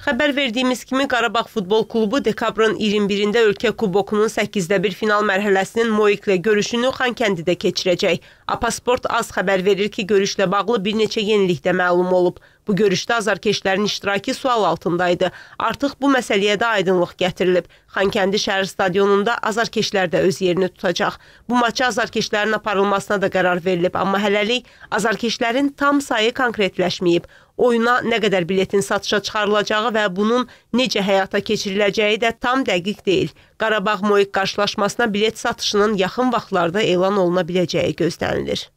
Xəbər verdiyimiz kimi Qarabağ Futbol Klubu dekabrın 21-də Ölkə Kubokunun 8-də 1 final mərhələsinin Moiklə görüşünü Xankəndidə keçirəcək. Apasport az xəbər verir ki, görüşlə bağlı bir neçə yenilik də məlum olub. Bu görüşdə azarkeşlərin iştirakı sual altındaydı. Artıq bu məsələyə də aydınlıq gətirilib. Xankəndi şəhər stadionunda azarkeşlər də öz yerini tutacaq. Bu maça azarkeşlərin aparılmasına da qərar verilib, amma hələlik azarkeşlərin tam sayı konkretləşməyib. Oyuna nə qədər biletin satışa çıxarılacağı və bunun necə həyata keçiriləcəyi də tam dəqiq deyil. Qarabağ Moik qarşılaşmasına bilet satışının yaxın vaxtlarda elan oluna biləcəyi gözlənilir.